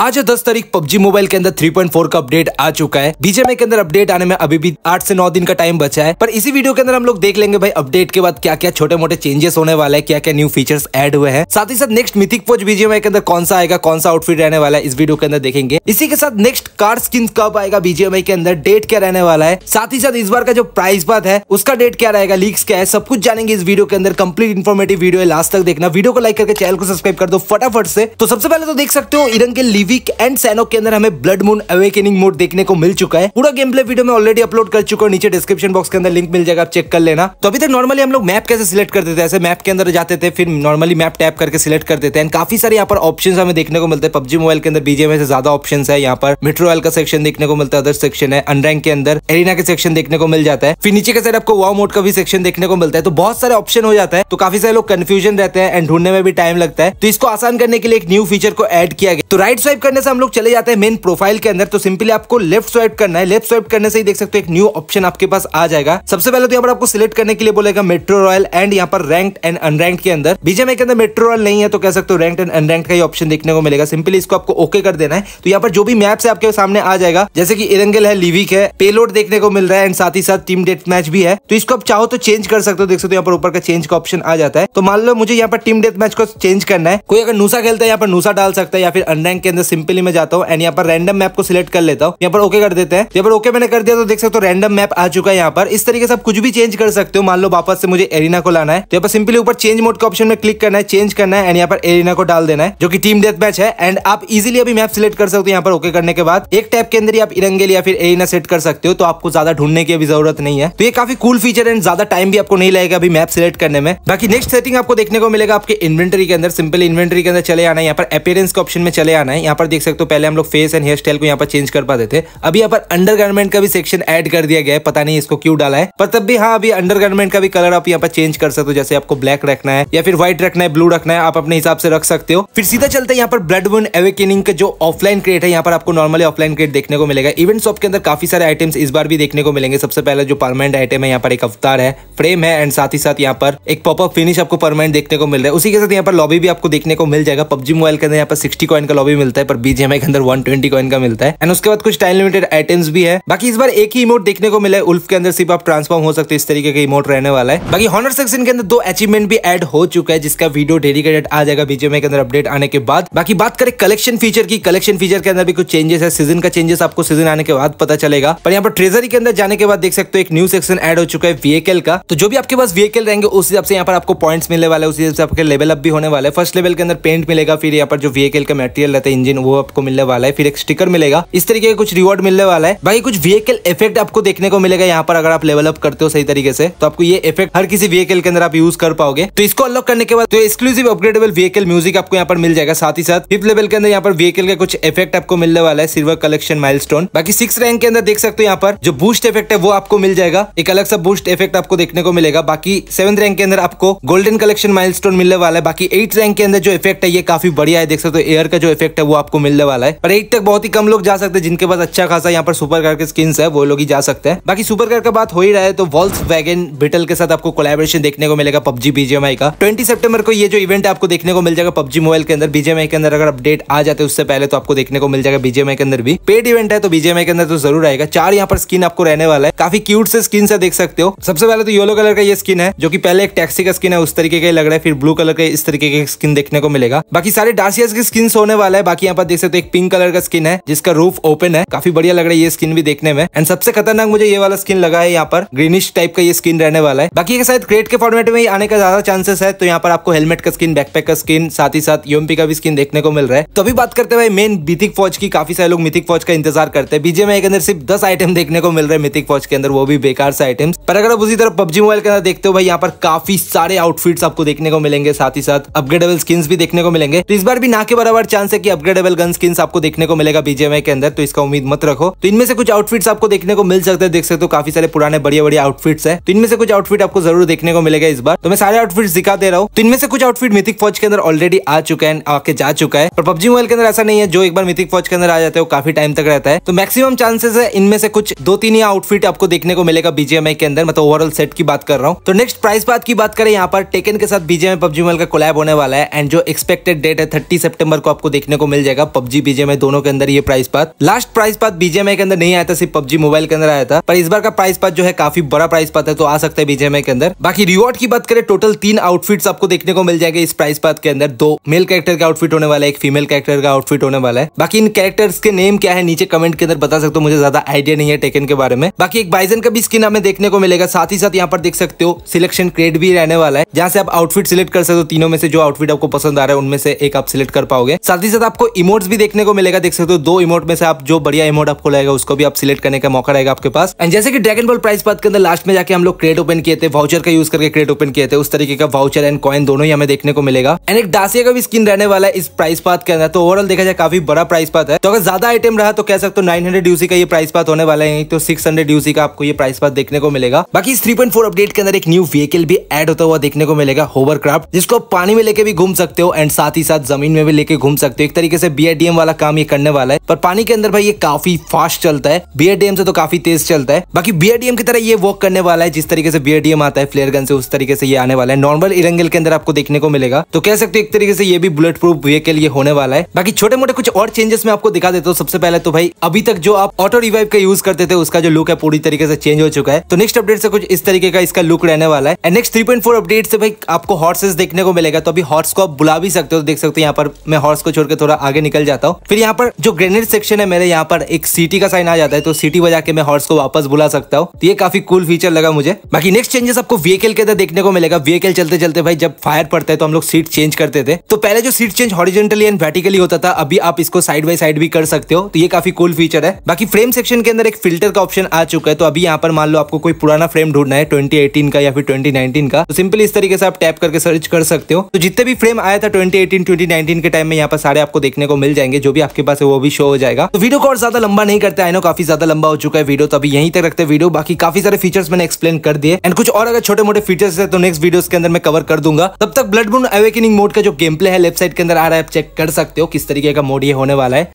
आज दस तारीख पबजी मोबाइल के अंदर 3.4 का अपडेट आ चुका है बीजेमे के अंदर अपडेट आने में अभी भी आठ से नौ दिन का टाइम बचा है पर इसी वीडियो के अंदर हम लोग देख लेंगे भाई अपडेट के बाद क्या क्या छोटे मोटे चेंजेस होने वाले हैं क्या क्या न्यू फीचर्स एड हुए हैं साथ ही साथ नेक्स्ट मिथिक फोज बीजेमे के अंदर कौन सा आएगा कौन सा आउटफिट रहने वाला है इस वीडियो के अंदर देखेंगे इसी के साथ नेक्स्ट कार स्किन कब आएगा बीजेमे के अंदर डेट क्या रहने वाला है साथ ही साथ इस बार का जो प्राइस बात है उसका डेट क्या रहेगा लीक्स क्या है सब कुछ जानेंगे इस वीडियो के अंदर कंप्लीट इन्फॉर्मेटिव वीडियो है लास्ट तक देखना वीडियो को लाइक करके चैनल को सब्सक्राइब कर दो फटाफट से तो सबसे पहले तो देख सकते हो इरंग के वीक एंड सैनोक के अंदर हमें ब्लड मून अवेकनिंग मोड देखने को मिल चुका है पूरा गेम प्ले वीडियो में ऑलरेडी अपलोड कर चुका हूँ नीचे डिस्क्रिप्शन बॉक्स के अंदर लिंक मिल जाएगा आप चेक कर लेना तो अभी तक नॉर्मली हम लोग मैप कैसे सिलेक्ट करते थे ऐसे मैप के अंदर जाते थे फिर नॉर्मली मैप टैप करके सिलेक्ट करते थे एंड काफी सारे यहाँ पर ऑप्शन हमें देखने को मिलते हैं पब्जी मोबाइल के अंदर बीजेम से ज्यादा ऑप्शन है यहाँ पर मेट्रो का सेक्शन देखने को मिलता है अदर सेक्शन है अनरैंक के अंदर एरिना के सेक्शन देखने को मिल जाता है फिर नीचे के साइड आपको वाव मोड का भी सेक्शन देखने को मिलता है तो बहुत सारे ऑप्शन हो जाता है तो काफी सारे लोग कंफ्यूजन रहते हैं एंड ढूंढने में भी टाइम लगता है तो इसको आसान करने के लिए एक न्यू फीचर को एड किया गया तो राइट साइड स्वाइप करने से हम लोग चले जाते हैं मेन प्रोफाइल के अंदर तो सिंपली आपको लेफ्ट स्वाइप करना है लेफ्ट स्वाइप करने से ही देख सकते हो एक न्यू ऑप्शन आपके पास आ जाएगा सबसे पहले तो यहाँ पर आपको सिलेक्ट करने के लिए बोलेगा मेट्रो रॉयल एंड यहाँ पर रैंक एंड अनरैंक के अंदर बीजेम के अंदर मेट्रो रॉयल नहीं है तो कह सकते हो रैंक एंड अनरैंक का ही ऑप्शन देखने को मिलेगा सिंपली इसको आपको ओके कर देना है तो यहाँ पर जो भी मैप है आपके सामने आ जाएगा जैसे की इरंगल है लिविक है पेलोड देखने को मिल रहा है एंड साथ ही साथ टीम डेथ मैच भी है तो इसको आप चाहो तो चेंज कर सकते हो देख सकते हो यहाँ पर ऊपर का चेंज का ऑप्शन आ जाता है तो मान लो मुझे यहाँ पर टीम डेथ मैच को चेंज करना है कोई अगर नूसा खेलता है यहाँ पर नूसा डाल सकता है या फिर अनरैंक के अंदर सिंपली मैं जाता हूँ एंड यहाँ पर रैंडम मैप को सिलेक्ट कर लेता हूँ यहाँ पर ओके कर देते हैं यहाँ पर ओके मैंने कर दिया तो देख सकते हो रैंडम मैप आ चुका है यहाँ पर इस तरीके से आप कुछ भी चेंज कर सकते हो मान लो वापस से मुझे एरिना को लाना है तो यहाँ पर सिंपली ऊपर चेंज मोड के ऑप्शन में क्लिक करना है चेंज करना है एंड यहाँ पर एरिना को डाल देना है जो की टीम डेथ मैच है एंड आप इजिली अभी मैप सिलेक्ट कर सकते हो यहाँ पर ओके करने के बाद एक टैप के अंदर ही आप इरंगेल या फिर एरिना सेट कर सकते हो तो आपको ज्यादा ढूंढने की अभी जरूरत नहीं है तो ये काफी कूल फीचर एंड ज्यादा टाइम भी आपको नहीं लगेगा अभी मैप सिलेक्ट करने में बाकी नेक्स्ट सेटिंग आपको देखने को मिलेगा आपके इन्वेंटरी के अंदर सिंपल इन्वेंटरी के अंदर चले आना है यहाँ पर अपेयरेंस के ऑप्शन में चले आना है यहाँ पर देख सकते हो पहले हम लोग फेस एंड हेयर स्टाइल को यहाँ पर चेंज कर पाते थे अभी यहाँ पर अंडर का भी सेक्शन एड कर दिया गया है पता नहीं इसको क्यों डाला है पर तब भी हाँ अभी अंडर का भी कलर आप यहाँ पर चेंज कर सकते हो जैसे आपको ब्लैक रखना है या फिर व्हाइट रखना है ब्लू रखना है आप अपने हिसाब से रख सकते हो फिर सीधा चलते यहाँ पर ब्लड वन एवेकनिंग का जो ऑफलाइन क्रेट है यहाँ पर आपको नॉर्मली ऑफलाइन क्रेट देखने को मिलेगा इवेंट शॉप के अंदर काफी सारे आइटम्स इस बार भी देखने को मिलेंगे सबसे पहले जो परमानेंट आइटम है यहाँ पर एक अवतार है फ्रेम है एंड साथ ही साथ यहाँ पर एक पॉपअप फिनिश आपको परमानेंट देखने को मिल रहा है उसी के साथ यहाँ पर लॉबी भी आपको देखने को मिल जाएगा पब्जी मोबाइल के अंदर यहाँ पर सिक्सटी कॉइन का लॉबी मिलता है मिलता है पर बीजीएम के अंदर वन ट्वेंटी कॉइन का मिलता है एंड उसके बाद कुछ टाइम लिमिटेड आइटम्स भी है बाकी इस बार एक ही इमोट देखने को मिला है उल्फ के अंदर सिर्फ आप ट्रांसफॉर्म हो सकते हैं इस तरीके का इमोट रहने वाला है बाकी हॉनर सेक्शन के अंदर दो अचीवमेंट भी एड हो चुका है जिसका वीडियो डेडिकेटेड आ जाएगा बीजीएम के अंदर अपडेट आने के बाद बाकी बात करें कलेक्शन फीचर की कलेक्शन फीचर के अंदर भी कुछ चेंजेस है सीजन का चेंजेस आपको सीजन आने के बाद पता चलेगा पर यहाँ पर ट्रेजरी के अंदर जाने के बाद देख सकते हो एक न्यू सेक्शन एड हो चुका है वीएकल का तो जो भी आपके पास वीएकल रहेंगे उस हिसाब से यहाँ पर आपको पॉइंट्स मिलने वाले है उस हिसाब से आपके लेवल अप भी होने वाले फर्स्ट लेवल के अंदर पेंट मिलेगा फिर यहाँ पर जो वीएकल का मेटेरियल रहता है इंजन वो आपको मिलने वाला है फिर एक स्टिकर मिलेगा इस तरीके का कुछ रिवॉर्ड मिलने वाला है बाकी कुछ व्हीकल इफेक्ट आपको देखने को मिलेगा यहाँ पर अगर आप लेवल अप करते हो सही तरीके से तो आपको ये इफेक्ट हर किसी व्हीकल के अंदर आप यूज कर पाओगे तो इसको अनलॉक करने के बाद तो एक्सक्लूसिव अपग्रेडेबल व्हीकल म्यूजिक आपको यहाँ पर मिल जाएगा साथ ही साथ फिफ्थ लेवल के अंदर यहाँ पर व्हीकल का कुछ इफेक्ट आपको मिलने वाला है सिल्वर कलेक्शन माइल बाकी सिक्स रैंक के अंदर देख सकते हो यहाँ पर जो बूस्ट इफेक्ट है वो आपको मिल जाएगा एक अलग सा बूस्ट इफेक्ट आपको देखने को मिलेगा बाकी सेवन रैंक के अंदर आपको गोल्डन कलेक्शन माइल मिलने वाला है बाकी एट रैंक के अंदर जो इफेक्ट है ये काफी बढ़िया है देख सकते हो एयर का जो इफेक्ट है वो आपको मिलने वाला है पर एक तक बहुत ही कम लोग जा सकते हैं जिनके पास अच्छा खासा यहाँ पर सुपर कार के स्किन है वो लोग ही जा सकते हैं बाकी सुपर कार का बात हो ही रहा है तो वॉल्स वैगन बिटल के साथ आपको कोलेबोरेशन देखने को मिलेगा पब्जी बीजेएमआई का ट्वेंटी सेप्टेबर को ये जो इवेंट आपको देखने को मिल जाएगा पब्जी मोबाइल के अंदर बीजेएमआई के अंदर अगर अपडेट आ जाते उससे पहले तो आपको देखने को मिल जाएगा बीजेएमआई के अंदर भी पेड इवेंट है तो बीजेएमआई के अंदर तो जरूर आएगा चार यहाँ पर स्किन आपको रहने वाला है काफी क्यूट से स्किन से देख सकते हो सबसे पहले तो येलो कलर का ये स्किन है जो कि पहले एक टैक्सी का स्किन है उस तरीके का लग रहा है फिर ब्लू कलर का इस तरीके का स्किन देखने को मिलेगा बाकी सारे डार्सियस के स्किन होने वाला है बाकी यहाँ पर देख सकते हो एक पिंक कलर का स्किन है जिसका रूफ ओपन है काफी बढ़िया लग रहा है ये स्किन भी देखने में एंड सबसे खतरनाक मुझे ये वाला स्किन लगा है यहाँ पर ग्रीनिश टाइप का ये स्किन रहने वाला है बाकी शायद क्रेट के फॉर्मेट में आने का ज्यादा चांसेस है तो यहाँ पर आपको हेलमेट का स्किन बैकपैक का स्किन साथ ही साथ यूएमपी का भी स्किन देखने को मिल रहा है तो अभी बात करते हुए मेन मिथिक फौज की काफी सारे लोग मिथिक फौज का इंतजार करते हैं बीजे के अंदर सिर्फ दस आइटम देखने को मिल रहे हैं मिथिक फौज के अंदर वो भी बेकार से आइटम्स पर अगर आप उसी तरफ पब्जी मोबाइल के अंदर देखते हो भाई यहाँ पर काफी सारे आउटफिट्स आपको देखने को मिलेंगे साथ ही साथ अपग्रेडेबल स्किन भी देखने को मिलेंगे तो इस बार भी ना के बराबर चांस है की अपग्रेड अनफोर्डेबल गन स्किन आपको देखने को मिलेगा बीजेएमआई के अंदर तो इसका उम्मीद मत रखो तो इनमें से कुछ आउटफिट्स आपको देखने को मिल सकते हैं देख सकते हो काफी सारे पुराने बढ़िया बढ़िया आउटफिट्स है तो इनमें से कुछ आउटफिट आपको जरूर देखने को मिलेगा इस बार तो मैं सारे आउटफिट्स दिखा दे रहा हूँ तो इनमें से कुछ आउटफिट मिथिक फौज के अंदर ऑलरेडी आ चुका है आके जा चुका है पर पब्जी मोबाइल के अंदर ऐसा नहीं है जो एक बार मिथिक फौज के अंदर आ जाते हो काफी टाइम तक रहता है तो मैक्सिमम चांसेस है इनमें से कुछ दो तीन ही आउटफिट आपको देखने को मिलेगा बीजेएमआई के अंदर मतलब ओवरऑल सेट की बात कर रहा हूँ तो नेक्स्ट प्राइस बात की बात करें यहाँ पर टेकन के साथ बीजेएमआई पब्जी मोबाइल का कोलैब होने वाला है एंड जो एक्सपेक्टेड डेट है थर्टी सेप्टेबर को आपको देखने को मिल जाएगा पब्जी बीजेमआई दोनों के अंदर ये प्राइस पात लास्ट प्राइस पात बीजेमआई के अंदर नहीं आया था सिर्फ पब्जी मोबाइल के अंदर आया था पर इस बार का प्राइस पात जो है काफी बड़ा प्राइस पात है तो आ सकता है बीजेमआई के अंदर बाकी रिवॉर्ड की बात करें टोटल तीन आउटफिट आपको देखने को मिल जाएगा इस प्राइस पात के अंदर दो मेल कैरेक्टर का आउटफिट होने वाला है एक फीमेल कैरेक्टर का आउटफिट होने वाला है बाकी इन कैरेक्टर्स के नेम क्या है नीचे कमेंट के अंदर बता सकते हो मुझे ज्यादा आइडिया नहीं है टेकन के बारे में बाकी एक बाइजन का भी स्किन हमें देखने को मिलेगा साथ ही साथ यहाँ पर देख सकते हो सिलेक्शन क्रेड भी रहने वाला है जहाँ से आप आउटफिट सिलेक्ट कर सकते हो तीनों में से जो आउटफिट आपको पसंद आ रहा है उनमें से एक आप सिलेक्ट कर पाओगे साथ ही साथ आपको इमोट्स भी देखने को मिलेगा देख सकते हो दो इमोट में से आप जो बढ़िया इमोट आपको लगेगा उसको भी आप सिलेक्ट करने का मौका रहेगा आपके पास एंड जैसे कि ड्रैगन बॉल प्राइस बात के अंदर लास्ट में जाके हम लोग क्रेट ओपन किए थे वाउचर का यूज करके क्रेट ओपन किए थे उस तरीके का वाउचर एंड कॉइन दोनों ही हमें देखने को मिलेगा एंड एक डासिया का भी स्किन रहने वाला है इस प्राइस पात के अंदर तो ओवरऑल देखा जाए काफी बड़ा प्राइस पात है तो अगर ज्यादा आइटम रहा तो कह सकते हो नाइन हंड्रेड यूसी का ये प्राइस पात होने वाला है तो सिक्स हंड्रेड यूसी का आपको ये प्राइस पात देखने को मिलेगा बाकी इस थ्री पॉइंट फोर अपडेट के अंदर एक न्यू व्हीकल भी एड होता हुआ देखने को मिलेगा होवर जिसको आप पानी में लेके भी घूम सकते हो एंड साथ ही साथ जमीन में भी लेके घूम सकते हो एक तरीके से से बीआरडीएम वाला काम ये करने वाला है पर पानी के अंदर भाई ये काफी फास्ट चलता है बीआरडीएम से तो काफी तेज चलता है बाकी बीआरडीएम की तरह ये वर्क करने वाला है जिस तरीके से बीआरडीएम आता है फ्लेयर गन से उस तरीके से ये आने वाला है नॉर्मल इरंगल के अंदर आपको देखने को मिलेगा तो कह सकते एक तरीके से ये भी बुलेट प्रूफ व्हीकल ये होने वाला है बाकी छोटे मोटे कुछ और चेंजेस में आपको दिखा देता हूँ सबसे पहले तो भाई अभी तक जो आप ऑटो रिवाइव का यूज करते थे उसका जो लुक है पूरी तरीके से चेंज हो चुका है तो नेक्स्ट अपडेट से कुछ इस तरीके का इसका लुक रहने वाला है next three point four update से भाई आपको हॉर्सेस देखने को मिलेगा तो अभी हॉर्स को आप बुला भी सकते हो तो देख सकते हो यहाँ पर मैं हॉर्स को छोड़कर थोड़ा आगे करके निकल जाता हूँ फिर यहाँ पर जो ग्रेनेड सेक्शन है मेरे यहाँ पर एक सिटी का साइन आ जाता है तो सिटी बजा के मैं हॉर्स को वापस बुला सकता हूँ तो ये काफी कूल फीचर लगा मुझे बाकी नेक्स्ट चेंजेस आपको व्हीकल के अंदर देखने को मिलेगा व्हीकल चलते चलते भाई जब फायर पड़ता है तो हम लोग सीट चेंज करते थे तो पहले जो seat change horizontally and vertically होता था अभी आप इसको साइड बाई साइड भी कर सकते हो तो ये काफी कूल फीचर है बाकी फ्रेम सेक्शन के अंदर एक फिल्टर का ऑप्शन आ चुका है तो अभी यहाँ पर मान लो आपको कोई पुराना फ्रेम ढूंढना है ट्वेंटी का या फिर ट्वेंटी का तो सिंपल इस तरीके से आप टैप करके सर्च कर सकते हो तो जितने भी फ्रेम आया था ट्वेंटी एटीन के टाइम में यहाँ पर सारे आपको देखने देखने को मिल जाएंगे जो भी आपके पास है वो भी शो हो जाएगा तो वीडियो को और ज्यादा लंबा नहीं करते आई नो काफी ज्यादा लंबा हो चुका है वीडियो तो अभी यहीं तक रखते वीडियो बाकी काफी सारे फीचर्स मैंने एक्सप्लेन कर दिए एंड कुछ और अगर छोटे मोटे फीचर्स है तो नेक्स्ट वीडियो के अंदर मैं कवर कर दूंगा तब तक ब्लड मून अवेकनिंग मोड का जो गेम प्ले है लेफ्ट साइड के अंदर आ रहा है आप चेक कर सकते हो किस तरीके का मोड ये होने वाला है